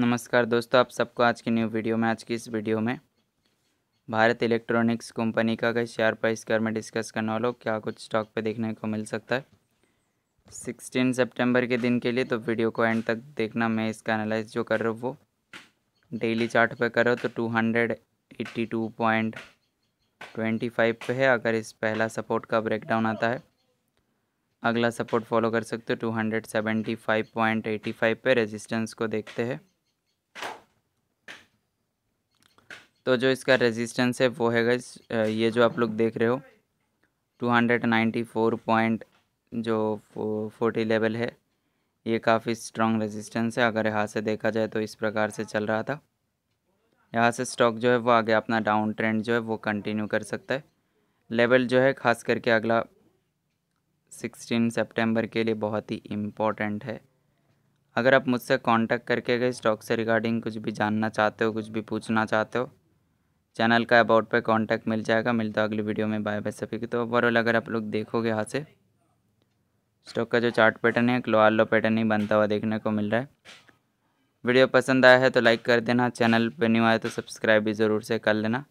नमस्कार दोस्तों आप सबको आज की न्यू वीडियो में आज की इस वीडियो में भारत इलेक्ट्रॉनिक्स कंपनी का कई शेयर प्राइस के में डिस्कस करने वाला हूँ क्या कुछ स्टॉक पे देखने को मिल सकता है 16 सितंबर के दिन के लिए तो वीडियो को एंड तक देखना मैं इसका एनालाइज जो कर रहा हूँ वो डेली चार्ट पे कर रहा हूँ तो two hundred eighty two point twenty five पे है अगर इस पहला सपोर्ट का ब्रेकडाउन आता है अगला सपोर्ट फॉलो कर सकते हो two hundred seventy five point eighty five पे रेजिस्टेंस को देखते हैं तो जो इसका रेजिस्टेंस है वो है गई ये जो आप लोग देख रहे हो two hundred ninety four point जो फोर्टी लेवल है ये काफ़ी स्ट्रॉन्ग रेजिस्टेंस है अगर यहाँ से देखा जाए तो इस प्रकार से चल रहा था यहाँ से स्टॉक जो है वो आगे अपना डाउन ट्रेंड जो है वो कंटिन्यू कर सकता है लेवल जो है ख़ास करके अगला सिक्सटीन सितंबर के लिए बहुत ही इम्पोर्टेंट है अगर आप मुझसे कांटेक्ट करके गए स्टॉक से रिगार्डिंग कुछ भी जानना चाहते हो कुछ भी पूछना चाहते हो चैनल का अबाउट पे कांटेक्ट मिल जाएगा मिलता है अगली वीडियो में बाय बाय सभी की तो ओवरऑल अगर आप लोग देखोगे यहाँ से स्टॉक का जो चार्ट पैटर्न है क्लो आलो पैटर्न ही बनता हुआ देखने को मिल रहा है वीडियो पसंद आया है तो लाइक कर देना चैनल पर न्यू आया तो सब्सक्राइब भी ज़रूर से कर लेना